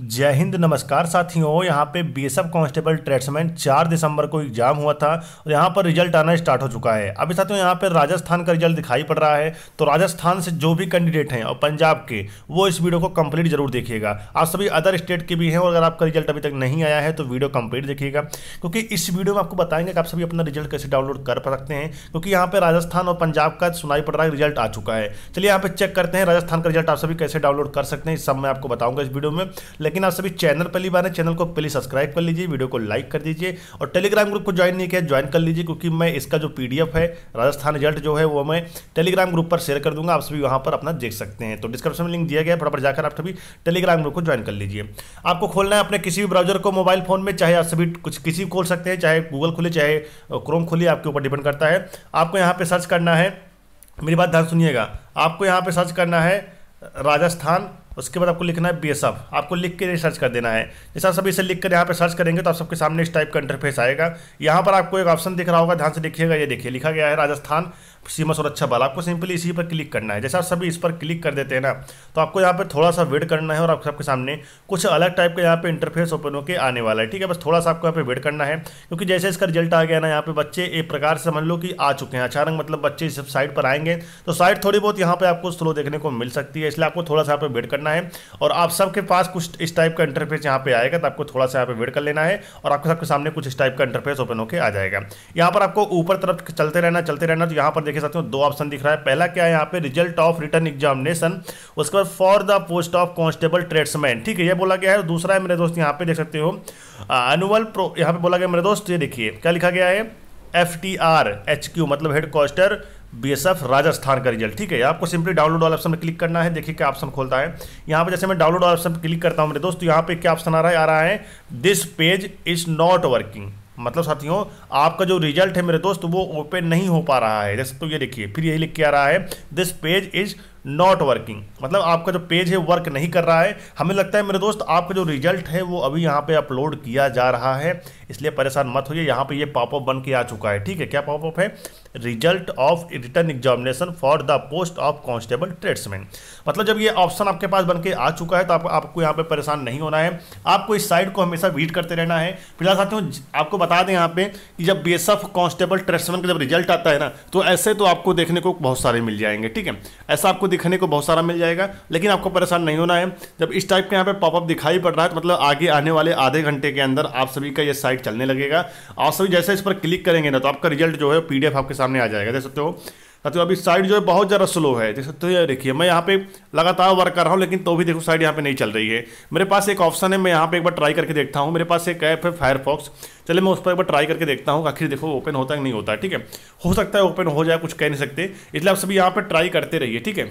जय हिंद नमस्कार साथियों यहाँ पे एफ कॉन्स्टेबल ट्रेड्समैन चार दिसंबर को एग्जाम हुआ था और यहाँ पर रिजल्ट आना स्टार्ट हो चुका है अभी साथियों यहाँ पर राजस्थान का रिजल्ट दिखाई पड़ रहा है तो राजस्थान से जो भी कैंडिडेट हैं और पंजाब के वो इस वीडियो को कंप्लीट जरूर देखिएगा आप सभी अदर स्टेट के भी हैं और अगर आपका रिजल्ट अभी तक नहीं आया है तो वीडियो कंप्लीट देखिएगा क्योंकि इस वीडियो में आपको बताएंगे कि आप सभी अपना रिजल्ट कैसे डाउनलोड कर सकते हैं क्योंकि यहाँ पर राजस्थान और पंजाब का सुनाई पड़ रहा है रिजल्ट आ चुका है चलिए यहाँ पर चेक करते हैं राजस्थान का रिजल्ट आप सभी कैसे डाउनलोड कर सकते हैं इस सब मैं आपको बताऊँगा इस वीडियो में लेकिन आप सभी चैनल पहली बार है चैनल को प्लीज सब्सक्राइब कर लीजिए वीडियो को लाइक कर दीजिए और टेलीग्राम ग्रुप को ज्वाइन नहीं किया ज्वाइन कर लीजिए क्योंकि मैं इसका जो पी है राजस्थान रिजल्ट जो है वो मैं टेलीग्राम ग्रुप पर शेयर कर दूंगा आप सभी वहाँ पर अपना देख सकते हैं तो डिस्क्रिप्शन में लिंक दिया गया है फटाफट जाकर आप सभी टेलीग्राम ग्रुप को ज्वाइन कर लीजिए आपको खोलना है अपने किसी भी ब्राउजर को मोबाइल फोन में चाहे आप सभी कुछ किसी भी खोल सकते हैं चाहे गूगल खोले चाहे क्रोम खुले आपके ऊपर डिपेंड करता है आपको यहाँ पर सर्च करना है मेरी बात ध्यान सुनिएगा आपको यहाँ पर सर्च करना है राजस्थान उसके बाद आपको लिखना है बी आपको लिख के सर्च कर देना है जैसे आप सभी इसे लिख कर यहाँ पर सर्च करेंगे तो आप सबके सामने इस टाइप का इंटरफेस आएगा यहाँ पर आपको एक ऑप्शन दिख रहा होगा ध्यान से देखिएगा ये देखिए लिखा गया है राजस्थान सीमा सुरक्षा बल आपको सिंपली इसी पर क्लिक करना है जैसे आप सभी इस पर क्लिक कर देते हैं ना तो आपको यहाँ पर थोड़ा सा वेट करना है और आप सबके सामने कुछ अलग टाइप का यहाँ पर इंटरफेस ओपन होकर आने वाला है ठीक है बस थोड़ा सा आपको यहाँ पर वेट करना है क्योंकि जैसे इसका रिजल्ट आ गया ना यहाँ पे बच्चे एक प्रकार से समझ लो कि आ चुके हैं अचानक मतलब बच्चे इस साइड पर आएंगे तो साइड थोड़ी बहुत यहाँ पर आपको स्लो देखने को मिल सकती है इसलिए आपको थोड़ा सा यहाँ पर वेट करना करना है और आप सबके पास कुछ इस टाइप का इंटरफेस यहाँ पे आएगा तो आपको थोड़ा सा यहाँ पे वेट कर लेना है और आपके सबके सामने कुछ इस टाइप का इंटरफेस ओपन होकर आ जाएगा यहाँ पर आपको ऊपर तरफ चलते रहना चलते रहना तो यहाँ पर देखे सकते हो दो ऑप्शन दिख रहा है पहला क्या है यहाँ पे रिजल्ट ऑफ रिटर्न एग्जामिनेशन उसके बाद for the post of constable tradesman ठीक है यह बोला गया है दूसरा है मेरे दोस्त यहाँ पे देख सकते हो अनुअल प्रो यहाँ पे बोला गया मेरे दोस्त ये देखिए क्या लिखा गया है F T R H Q मतलब head quarter B S F Rajasthan का रिजल्ट ठीक है आपको सिंपली डाउनलोड वाला ऑप्शन में क्लिक करना है देखिए क्या ऑप्शन खोलता है यहाँ पे जैसे मैं डाउनलोड वाला ऑप्शन क्लिक करता हूँ मेरे दोस्त यहाँ पे क्या ऑप्शन आ रहा है आ रहा है this page is not working मतलब साथियों आपका जो रिजल्ट है मेरे दोस्त वो ओपन नहीं हो पा रहा है जैसे तो ये देखिए फिर यही लिख के आ रहा है this page is not working मतलब आपका जो पेज है वर्क नहीं कर रहा है हमें लगता है मेरे दोस्त आपका जो रिजल्ट है वो अभी यहाँ पे अपलोड किया जा रहा है इसलिए परेशान मत होइए यहाँ पे ये पॉपअप बन के आ चुका है ठीक है क्या पॉपअप है result of return examination for the post of constable tradesman मतलब जब ये ऑप्शन आपके पास बन के आ चुका है तो आप, आपको यहाँ पे परेशान नहीं होना है आपको इस साइड को हमेशा वीट करते रहना है फिलहाल साथियों आपको बता दें यहाँ पे कि जब बी कांस्टेबल ट्रेड्समैन का जब रिजल्ट आता है ना तो ऐसे तो आपको देखने को बहुत सारे मिल जाएंगे ठीक है ऐसा आपको दिखने को बहुत सारा मिल जाएगा लेकिन आपको परेशान नहीं होना है जब इस टाइप का यहाँ पे पॉपअप दिखाई पड़ रहा है तो मतलब आगे आने वाले आधे घंटे के अंदर आप सभी का ये साइट चलने लगेगा आप सभी जैसे इस पर क्लिक करेंगे ना तो आपका रिजल्ट जो है पीडीएफ आपके सामने आ जाएगा देख सकते हो तो अभी साइड जो है बहुत ज़्यादा स्लो है देख तो ये देखिए मैं यहाँ पे लगातार वर्क कर रहा हूँ लेकिन तो भी देखो साइड यहाँ पे नहीं चल रही है मेरे पास एक ऑप्शन है मैं यहाँ पे एक बार ट्राई करके देखता हूँ मेरे पास एक ऐप है फायरफॉक्स चले मैं उस पर एक बार ट्राई करके देखता हूँ आखिर देखो ओपन होता है नहीं होता ठीक है हो सकता है ओपन हो जाए कुछ कह नहीं सकते इसलिए आप सभी यहाँ पर ट्राई करते रहिए ठीक है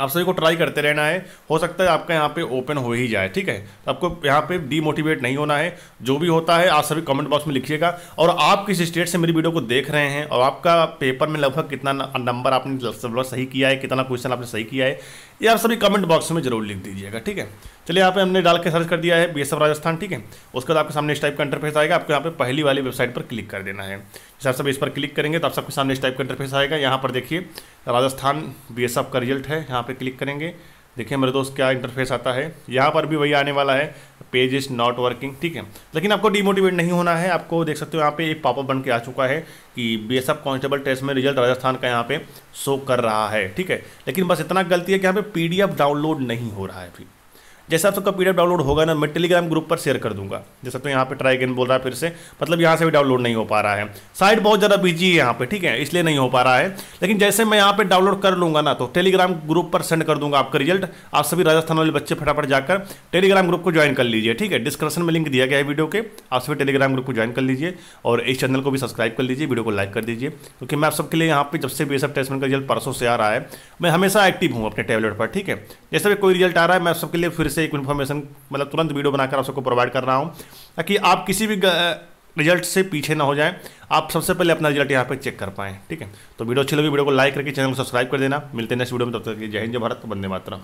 आप सभी को ट्राई करते रहना है हो सकता है आपका यहाँ पे ओपन हो ही जाए ठीक है तो आपको यहाँ पे डीमोटिवेट नहीं होना है जो भी होता है आप सभी कमेंट बॉक्स में लिखिएगा और आप किस स्टेट से मेरी वीडियो को देख रहे हैं और आपका पेपर में लगभग कितना नंबर आपने सही किया है कितना क्वेश्चन आपने सही किया है ये आप सभी कमेंट बॉक्स में जरूर लिख दीजिएगा ठीक है चलिए यहाँ पे हमने डाल के सर्च कर दिया है बी राजस्थान ठीक है उसके बाद आपके सामने इस टाइप का इंटरफेस आएगा आपको यहाँ पे पहली वाली वेबसाइट पर क्लिक कर देना है जैसे आप सब इस पर क्लिक करेंगे तो आप सबके सामने इस टाइप का इंटरफेस आएगा यहाँ पर देखिए राजस्थान बी का रिजल्ट है यहाँ पर क्लिक करेंगे देखिए मेरे दोस्त क्या इंटरफेस आता है यहाँ पर भी वही आने वाला है पेज इज़ नॉट वर्किंग ठीक है लेकिन आपको डीमोटिवेट नहीं होना है आपको देख सकते हो यहाँ पे एक पॉपअप बन के आ चुका है कि बी एस कांस्टेबल टेस्ट में रिजल्ट राजस्थान का यहाँ पे शो कर रहा है ठीक है लेकिन बस इतना गलती है कि यहाँ पे पीडीएफ डाउनलोड नहीं हो रहा है फिर जैसे आप सबका पीडीएफ डाउनलोड होगा ना मैं टेलीग्राम ग्रुप पर शेयर कर दूंगा जैसे तो यहाँ पे ट्राई अगेन बोल रहा है फिर से मतलब यहाँ से भी डाउनलोड नहीं हो पा रहा है साइट बहुत ज़्यादा बिजी है यहाँ पे ठीक है इसलिए नहीं हो पा रहा है लेकिन जैसे मैं यहाँ पे डाउनलोड कर लूँगा ना तो टेलीग्राम ग्रुप पर सेंड कर दूंगा आपका रिजल्ट आप सभी राजस्थान वाले बच्चे फटाफट जाकर टेलीग्राम ग्रुप को ज्वाइन कर लीजिए ठीक है डिस्क्रिप्शन में लिंक दिया गया है वीडियो के आप सभी टेलीग्राम ग्रुप को ज्वाइन कर लीजिए और इस चैनल को भी सब्सक्राइब कर लीजिए वीडियो को लाइक कर दीजिए क्योंकि मैं आप सबके लिए यहाँ पे जब से बी एस एफ टेस्टमेंट का रिजल्ट परसों से आ रहा है मैं हमेशा एक्टिव हूँ अपने टेबलेट पर ठीक है जैसे भी कोई रिजल्ट आ रहा है मैं सबके लिए फिर से एक इन्फॉर्मेशन मतलब तुरंत वीडियो बनाकर आप सबको प्रोवाइड कर रहा हूँ ताकि आप किसी भी रिजल्ट से पीछे ना हो जाएं आप सबसे पहले अपना रिजल्ट यहाँ पे चेक कर पाएँ ठीक है तो वीडियो अच्छी लगी वीडियो को लाइक करके चैनल को सब्सक्राइब कर देना मिलते हैं नेक्स्ट वीडियो में तब तक जय हिंद जय भारत वंदे मातरम